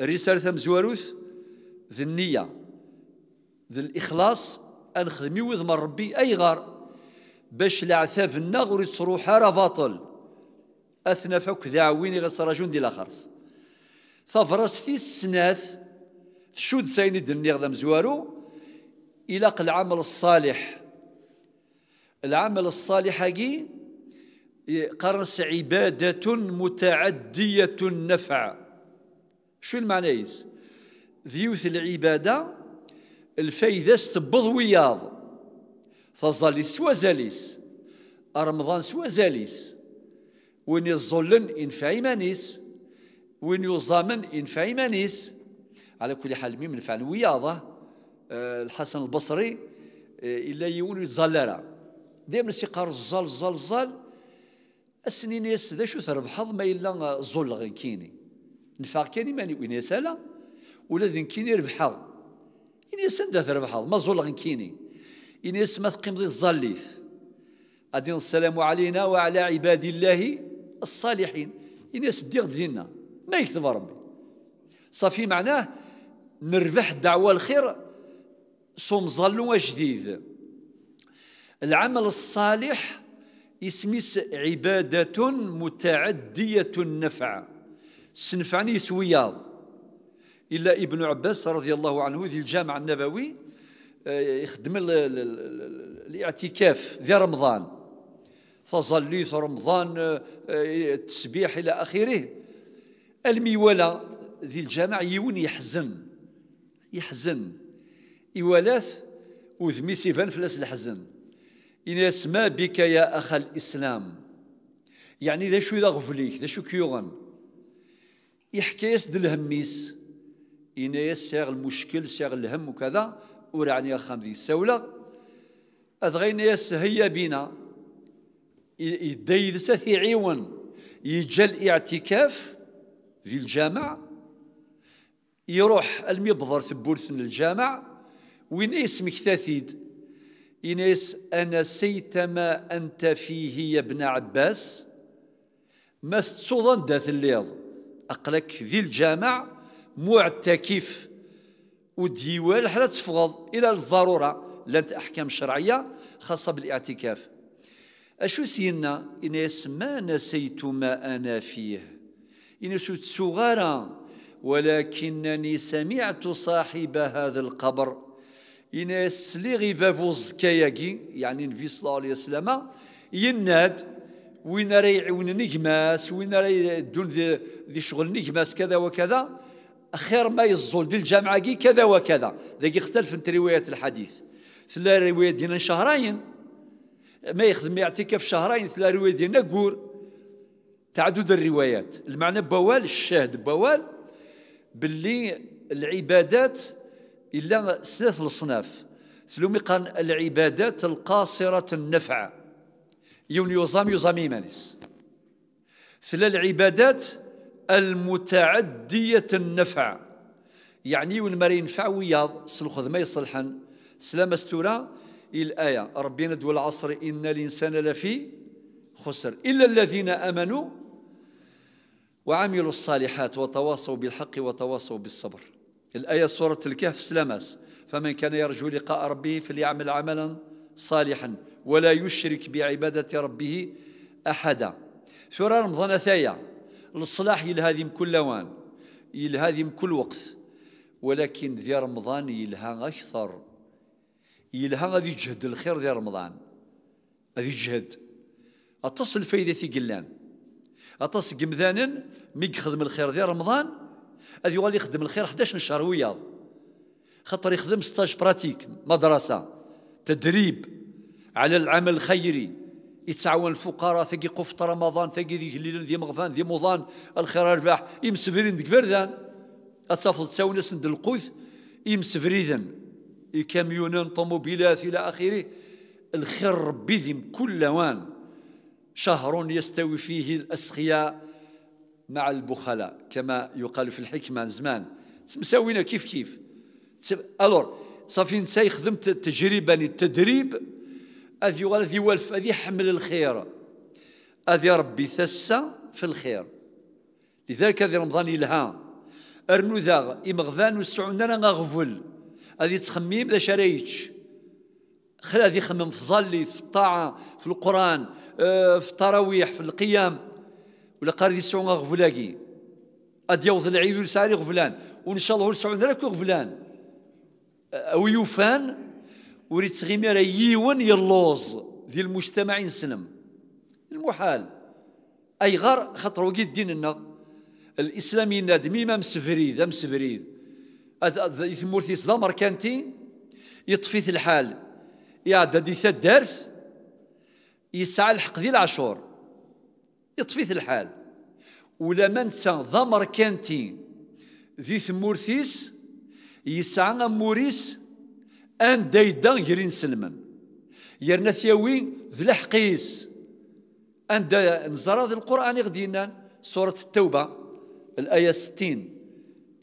الرسالة مزواروث ذي النية ذي الإخلاص أن خدمي وذ ربي أي غار باش لعثاف النغور تروح حارة باطل أثنى فك ذاعوين إلى سراجون دي لاخرث ثفرس في السنات شود سيني دني غدا مزوارو إلى العمل الصالح العمل الصالح هاكي قرص عبادة متعدية النفع شو المعنايز ذيوث العبادة الفايدة استبض وياض فالظليث سوا زاليس رمضان سوا زاليس وين يظلن ينفع مانيس وين يظامن ينفع مانيس على كل حال مين نفع وياضه الحسن البصري الا يون يتزلرا دائما سيقار الزال الزال الزال السنين يس ذا شو تربحض ما الا ظل كيني نفاق كان إيماني وين يسالا ولا ذن كيني ربحض إن يسان دا ربحض ما زول كيني إن يسمى تقيم ضد الظليف أدين السلام علينا وعلى عباد الله الصالحين إن يسديغ دينا ما يكتب ربي صافي معناه نربح دعوة الخير صوم ظل جديد العمل الصالح اسمس عبادة متعدية النفع سنفعني سوياض إلا ابن عباس رضي الله عنه ذي الجامع النبوي آه، يخدم الاعتكاف ذي رمضان تظليت رمضان آه، آه، التسبيح إلى آخره الميولة ذي الجامع يون يحزن يحزن إولاث وذمي سيفان فلاس الحزن إن يسمى بك يا أخ الإسلام يعني ذا شو ذا غفليك ذا شو كيوغن يحكيس دل هميس إنايا ساغ المشكل سير الهم وكذا ورعني أخام ذي السولة أدغينا هي بينا يدايد سثي عيون يجل الاعتكاف ذي الجامع يروح المبضر بورثن الجامع وين اسمك ثاثيد إنس أنا سيتما أنت فيه يا ابن عباس ما تصوضا داث الليل أقلك ذي الجامع معتكف وديوان حلا تفغض إلى الضرورة لانت أحكام شرعية خاصة بالاعتكاف أشو سينا إناس ما نسيت ما أنا فيه إناس تسغارا ولكنني سمعت صاحب هذا القبر إناس لغي فافوز كياكي يعني النبي صلى الله عليه وسلم يناد وين راه يعاون نجماس وين راه يدون ذي, ذي شغل نجماس كذا وكذا خير ما يزول دي الجامعة كي كذا وكذا ذاك يختلف انت رواية الحديث ثلا رواية دينا شهرين ما يخدم يعطيك في شهرين ثلا رواية دينا قور تعدد الروايات المعنى بوال الشاهد بوال باللي العبادات إلا ثلاث الصناف ثلومي قال العبادات القاصرة النفع يون يوزام يوزامي مانيس ثلا العبادات المتعدية النفع يعني وين ما ينفع وياض ما يصلحن سلام استورا الآية ربنا دو العصر إن الإنسان لفي خسر إلا الذين آمنوا وعملوا الصالحات وتواصوا بالحق وتواصوا بالصبر الآية سورة الكهف سلاماس فمن كان يرجو لقاء ربه فليعمل عملا صالحا ولا يشرك بعبادة ربه أحدا سورة رمضان ثايا الصلاح يلهاذم كل وان يلهاذم كل وقت ولكن ذي رمضان يلها أكثر يلها غادي يجهد الخير ذي رمضان غادي يجهد أتصل فايدة في قلان أتصل قمذان مي خدم الخير ذي رمضان غادي يخدم الخير 11 شهر وياض خاطر يخدم ستاج براتيك مدرسه تدريب على العمل الخيري يتعاون الفقراء ثقي قفط رمضان ثقي ذيك الليل ذي مغفان ذي مضان الخير رباح يمس ذيك كفردان أتصفض تساوي ناس القوث يمس يمسفريذن كاميونان طوموبيلات إلى آخره الخير ربي ذي كل وان شهر يستوي فيه الأسخياء مع البخلاء كما يقال في الحكمة زمان تمساوينا كيف كيف ألور صافي نساي خدمت تجربه للتدريب يعني اذي هذه والف هذه حمل الخير هذه ربي ثسا في الخير لذلك هذه رمضان يلها ارنو ذاغ إمغفان وسعون انا غغفل هذه تخميم ذا شريتش خلا ذي خمم في ظلي في الطاعة في القرآن آه، في التراويح في القيام ولا قال ذي سعون غغفلاكي أديوض العيد ولساري غفلان وإن شاء الله ولسعون ذاك غفلان او يوفان وريت غير يون يلوز ديال المجتمع ينسلم المحال اي غار خاطر وكي ديننا الاسلامي ناد ما مسفريد مسفريد يثمورثيس صدا ماركانتي يطفيث الحال يا دي الدرس يسعى الحق ديال العشور يطفيث الحال ولا ما ذا ضمر كانتي ذي ثمورثيس يسعى موريس ان دايدا يرين سلمم يرنا ثياوي ذ الحقيس ان دا نزرى القران غدينا سوره التوبه الايه 60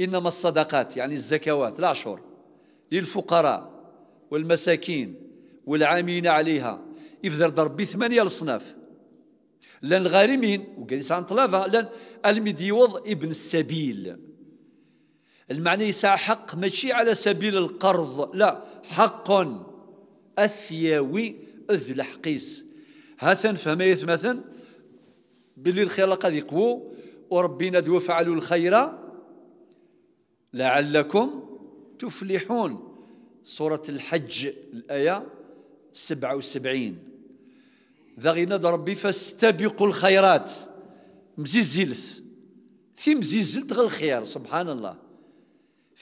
انما الصدقات يعني الزكوات العشر للفقراء والمساكين والعاملين عليها يفذر ربي ثمانيه الاصناف لان الغارمين وقال عن طلافه لان المديوض ابن السبيل المعنى يسعى حق ماشي على سبيل القرض لا حق أثيوي أذ لحقيس هاثن فما مثلا باللي الخير قد يقوو وربنا دو فعلوا الخير لعلكم تفلحون سورة الحج الآية 77 ذا نظر ربي فاستبقوا الخيرات مزيزلت في مزيزلت غير الخير سبحان الله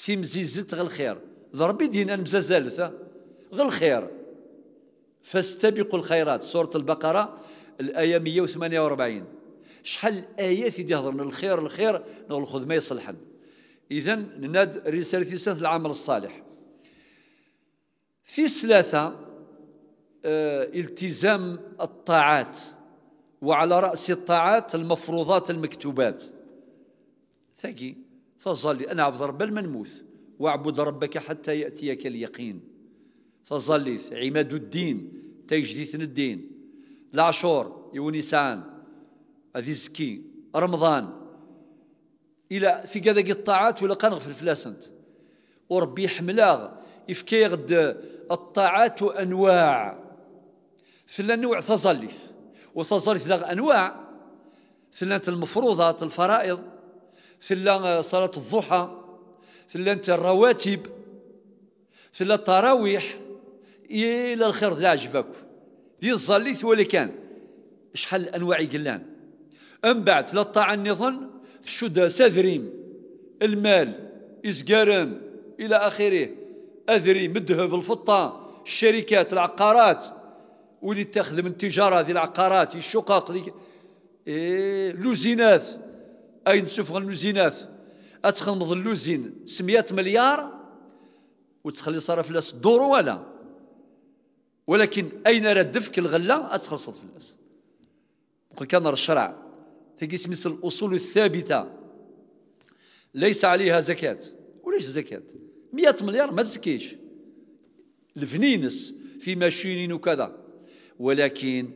في مزيزت غير الخير ضربي دينا المزازالثة غير الخير فاستبقوا الخيرات سورة البقرة الآية 148 شحال آية في هضرنا الخير الخير ناخذ ما يصلحن إذا نناد رسالة سنة العمل الصالح في ثلاثة آه، التزام الطاعات وعلى رأس الطاعات المفروضات المكتوبات ثقي فظلي أنا عبد رب المنموث واعبد ربك حتى يأتيك اليقين فصلي عماد الدين تجديث الدين العشور يونسان هذه زكي رمضان الى في كذا الطاعات ولا قنغفل فلاسنت وربي حملاغ يفكي غد الطاعات انواع ثلا نوع تظلف وتظلف انواع ثلاث المفروضات الفرائض ثلا آه، صلاة الضحى ثلا انت الرواتب ثلا التراويح الى الخير اللي عجبك دي الظليث ولي كان شحال انواع قلان ام بعد لا الطاعة نظن الشدة سذريم المال إزقارم إلى آخره أذري مدهب الفطة الشركات العقارات واللي تخدم التجارة ذي العقارات الشقق ذي إيه لوزينات اين تشوف أتخل اتخنمض اللوزين سميات مليار وتخلي صرف لاس دور ولا ولكن اين ردفك الغله لاس فلاس كان الشرع تقيس مثل الاصول الثابته ليس عليها زكاه وليش زكاه 100 مليار ما تزكيش الفنينس في ماشينين وكذا ولكن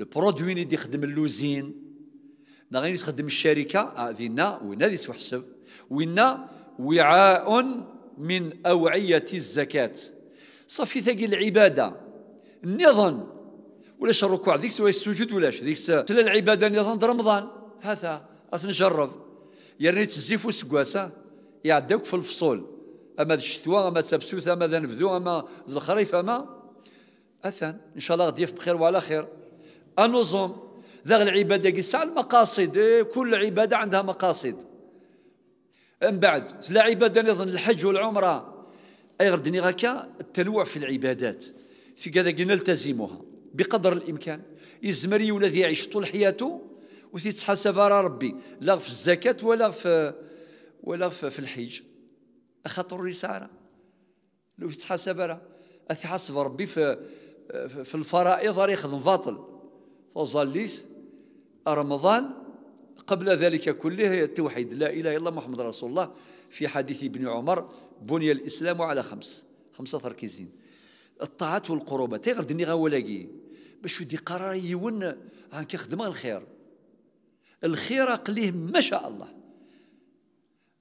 البرودوي اللي يخدم اللوزين غادي تخدم الشركه ذينا وين هذه تحسب وين وعاء من اوعيه الزكاه صافي ثقي العباده النظام ولاش الركوع ذيك سواء السجود ولاش ذيك تلا العباده نظام رمضان هذا يا ريت الزيف وسكواسا يعداوك في الفصول اما الشتوى اما تبسوث اما ذا نبذو اما الخريف اما اثن ان شاء الله غادي بخير وعلى خير انوزوم ذا العبادة قصة المقاصد إيه، كل عبادة عندها مقاصد من بعد لا عبادة نظن الحج والعمرة أي دنيا غكا التنوع في العبادات في كذا نلتزمها بقدر الإمكان يزمري الذي يعيش طول حياته وتتحاسب على ربي لا في الزكاة ولا في ولا في الحج خاطر الرسالة لو تتحاسب على أتحاسب ربي في في الفرائض راه يخدم باطل فظليت رمضان قبل ذلك كله هي التوحيد لا إله إلا الله محمد رسول الله في حديث ابن عمر بني الإسلام على خمس خمسة تركيزين الطاعات والقربة تيغر دني ولاقي باش يدي قرار يون هان كيخدم الخير الخير قليه ما شاء الله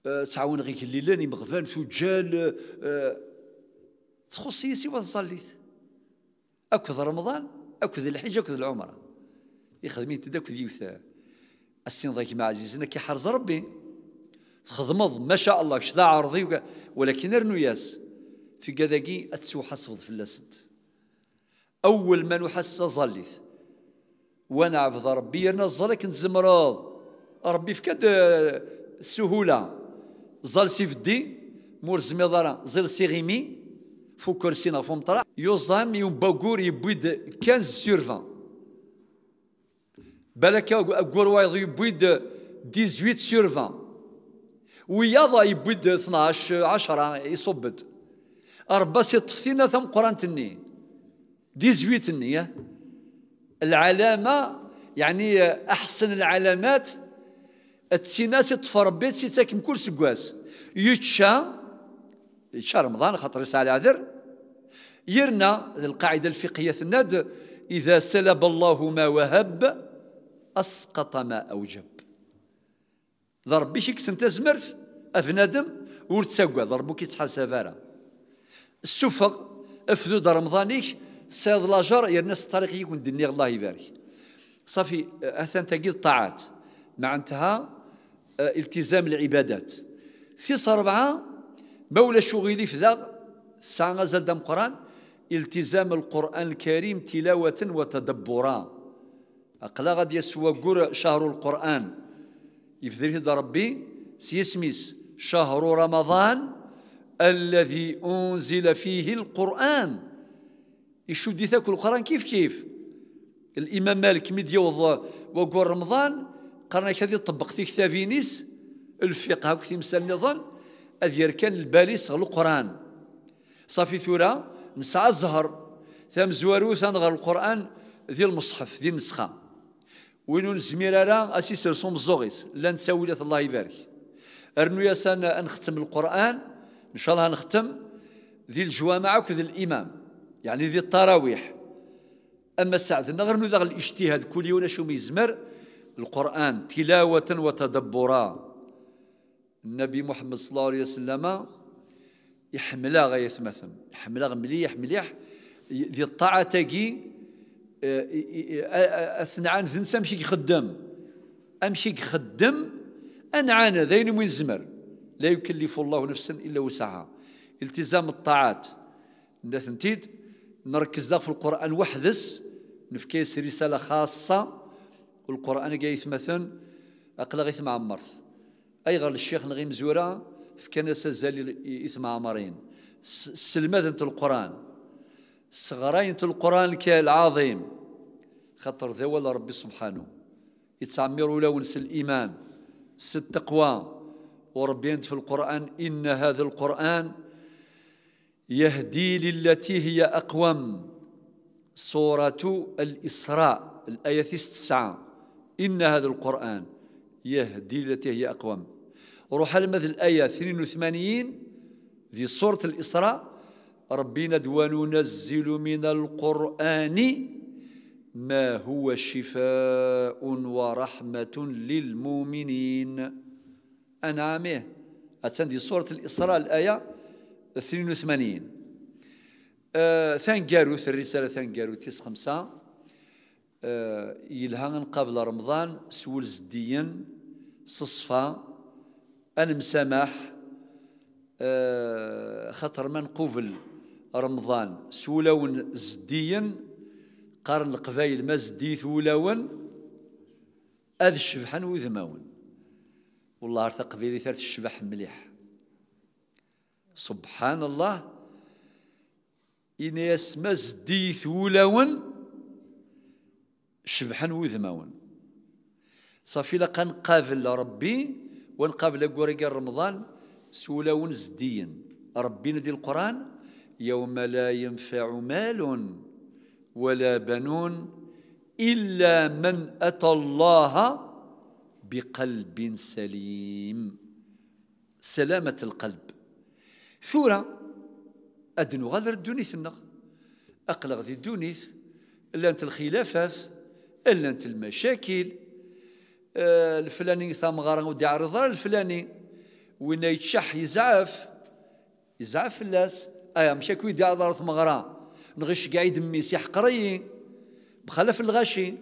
أه تعاون غيك الليلاني مغفان فجال أه سي ونصليت أكذ رمضان أكذ الحج أكذ العمره يخدم تداك في اليوثا السين ضيك مع عزيزنا كيحرز ربي تخدمض ما شاء الله شدا عرضي وكا ولكن ارنو ياس في قذاقي اتسو حسفض في اللسد اول ما نحس ظليت وانا عبد ربي انا ظلك نزمراض ربي في كد السهوله آه، ظل سيفدي مور زميضرا زل سيغيمي فوكر سينا فومطرا يوزام يوم باغور يبويد 15 سيرفان بالك قوروا يبيد 18 سور 20 ويضا يبيد 12 10 يصبد ربا سيطفتينا ثم قران تني 18 تني العلامه يعني احسن العلامات التسيناس تفربيت سيتاكم كل سكواس يتشا يتشا رمضان خاطر يسعى العذر يرنا القاعده الفقهيه الناد اذا سلب الله ما وهب أسقط ما أوجب ضربي بشيك كنت زمرت أفنادم ور تساقوا ضربو كي تحاسب فارا السفق افذو رمضانيك سيد لاجر يرنس الطريق يكون دني الله يبارك صافي اثان تقيد طاعات معناتها آه، التزام العبادات في صربعة مولى شغلي في ذا ساعة زاد قرآن التزام القرآن الكريم تلاوة وتدبرا أقلا غادي يسوى قر شهر القرآن يفذره دا ربي سيسميس شهر رمضان الذي أنزل فيه القرآن يشد ذاك القرآن كيف كيف الإمام مالك مدي وقر رمضان قرنا كذي طبق في فينيس الفقه وكتي مسال نظن أذير كان الباليس القرآن صافي ثورة نسعى الزهر ثم زواروثا غير القرآن ذي المصحف ذي النسخة وين نزمير راه اسي سرسوم الزوغيس لا نساولات الله يبارك ارنو ياسان نختم القران ان شاء الله نختم ذي الجوامع وذي الامام يعني ذي التراويح اما الساعه غير ذا الاجتهاد كل يوم شو يزمر القران تلاوه وتدبرا النبي محمد صلى الله عليه وسلم يحملها غيث مثم يحملها مليح مليح ذي الطاعه تاقي اثنعان ثنس امشي يخدم امشي خدام انعان ذين من زمر لا يكلف الله نفسا الا وسعها التزام الطاعات نتنتيد نركز في القران وحدس نفكيس رساله خاصه والقران جاي مثلا اقلا غيث معمر اي غير الشيخ نغيم مزوره في كنسه زالي اثم عمرين السلمه القران صغراينة القرآن العظيم خطر ذا ولا ربي سبحانه يتعمروا لونس ونس الإيمان ست التقوى وربي في القرآن إن هذا القرآن يهدي للتي هي أقوم سورة الإسراء الآية 9 إن هذا القرآن يهدي التي هي أقوم روح المثل الآية 82 ذي سورة الإسراء ربنا وننزل ننزل من القرآن ما هو شفاء ورحمة للمؤمنين أنعامه أتندي سورة الإسراء الآية 82 آه ثان جاروث الرسالة ثان جاروث تيس خمسة آه يلها قبل رمضان سول زديين صصفا المسامح مسامح آه خطر من قفل رمضان سولون زديا قرن القبايل ما زديت ولون اذ شبحا وذماون والله ار تقبيلي ثلاث الشبح مليح سبحان الله إن ما زديت ولون شبحا وذماون صافي لقى نقابل ربي ونقابل قوري رمضان سولون زديا ربي ندي القرآن يوم لا ينفع مال ولا بنون إلا من أتى الله بقلب سليم سلامة القلب ثورة أدنو غادر الدونيث النغ أقلق ذي إلا أنت الخلافات أنت المشاكل آه، الفلاني ثام غارن ودي عرض الفلاني وين يتشح يزعف يزعف الناس ايا كوي ويدي عذر ثمغرا نغش قاعد ميسي حقري بخلف الغشي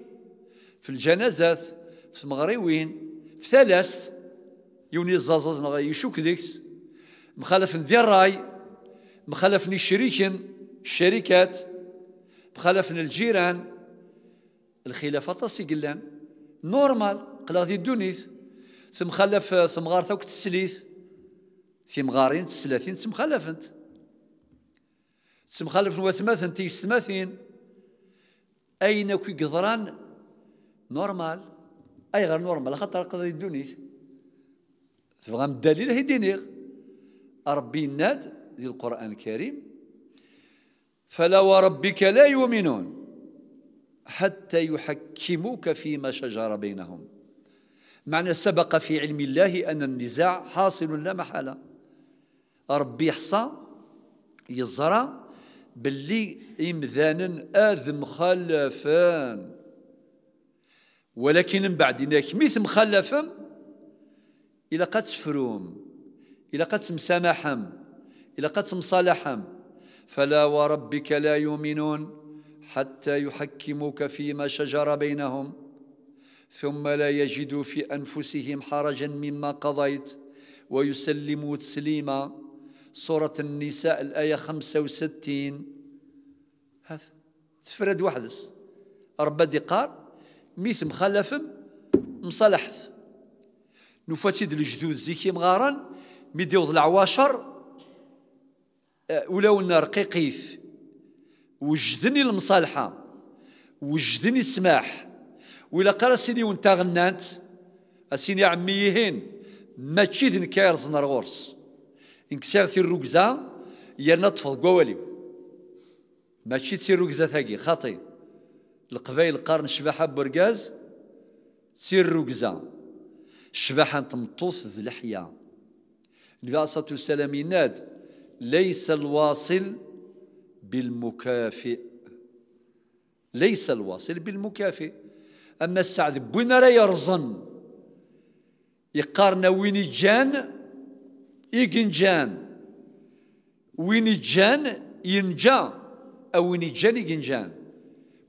في الجنازات في المغريوين في ثلاث يوني الزازاز نغي يشوك ديكس مخالف ذي الراي مخالف شريكين الشركات مخالف الجيران الخلافات طاسي قلان نورمال قلا غادي دونيث ثم خلف ثم غارثا وكتسليث ثم غارين تسلاثين ثم خلفنت تسمخالف وثماثن تيستماثين أين كي قدران نورمال أي غير نورمال خاطر قضي الدنيا تبغى الدليل هي دينيغ ربي ناد ديال القرآن الكريم فلا وربك لا يؤمنون حتى يحكموك فيما شجر بينهم معنى سبق في علم الله أن النزاع حاصل لا محالة ربي حصى يزرى باللي إمذانا آذ مخلفان ولكن من بعد إنك ميث مخلفا إلا قد تفروم إلا قد تمسامحم إلا قد تمصالحم فلا وربك لا يؤمنون حتى يحكموك فيما شجر بينهم ثم لا يجدوا في أنفسهم حرجا مما قضيت ويسلموا تسليما سورة النساء الآية 65 هذا تفرد وحدس ربا ديقار ميث مخلف مصالحث نفاسد الجدود زيكي مغارا ميديوض العواشر آه، ولو ان رقيقيف وجدني المصالحة وجدني السماح وإلا قرا سيدي وانت غنانت اسيني عميهين ما ذن كايرز نار غورس إن كسرت ركزة يرنا طفل ما ماشي تسير ركزة ثاقي خاطي القبايل القرن شباحة برقاز تسير ركزة شباحة تمطوث ذي لحية النبي عليه الصلاة والسلام يناد ليس الواصل بالمكافئ ليس الواصل بالمكافئ أما السعد بوين راه يرزن يقارن وين جان إيجنجان ويني جان ينجا أو ويني جان إيجنجان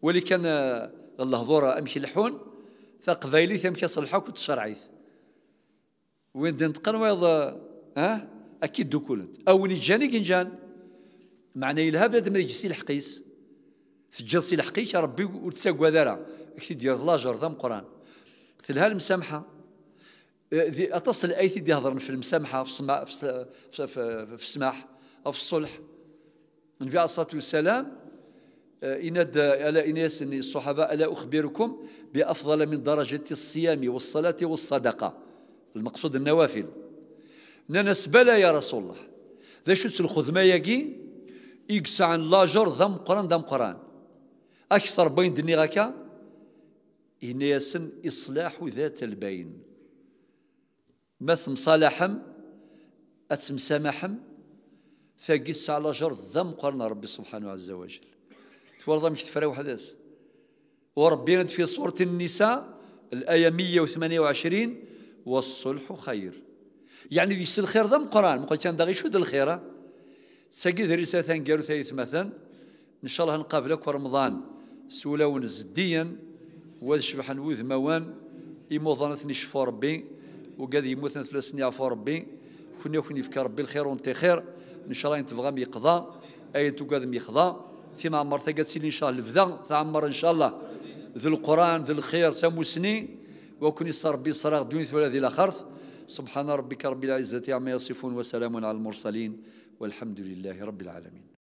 ولي كان آه، الله ظورة أمشي لحون ثقبايلي ثمكي صلحوك وتشرعيث وين دنتقن ويض ها آه، أكيد دو دوكولنت أو ويني جان إيجنجان معناه إلها بلاد ما يجسي الحقيس تجسي الحقيقة ربي وتساقوا ذرا كتي ديال الله جرثم قران تلها المسامحه اتصل اي دي في المسامحه في السماح في, في, السماح او في الصلح النبي عليه الصلاه والسلام إند على إناس الصحابة ألا أخبركم بأفضل من درجة الصيام والصلاة والصدقة المقصود النوافل ننس بلا يا رسول الله ذا شو الخذ ما يجي يقسى عن لاجر ذم قران ذم قران أكثر بين دني غكا إناس إصلاح ذات البين مثم صالحم أتم سماحم ثقيت على جر الذم قرن ربي سبحانه عز وجل تورضا مش تفرا وحداس وربي في سورة النساء الآية 128 والصلح خير يعني ذي الخير ذم قران مقال كان داغي شو الخير ساقي رسالة ثانقالو ثالث مثلا إن شاء الله نقابلك رمضان سولا ونزديا وذ شبح وذ موان إموضانتني شفور ربي وقال وقاد ثلاث سنين يعفو ربي كنا كنا يفكر ربي الخير وانت خير ان شاء الله تبغى ميقضى اي تقاد ميقضى فيما عمر قالت سيدي ان شاء الله الفذا تعمر ان شاء الله ذو القران ذو الخير سني وكن صار ربي صراغ دون ولا ذي الاخرث سبحان ربك رب العزه عما يصفون وسلام على المرسلين والحمد لله رب العالمين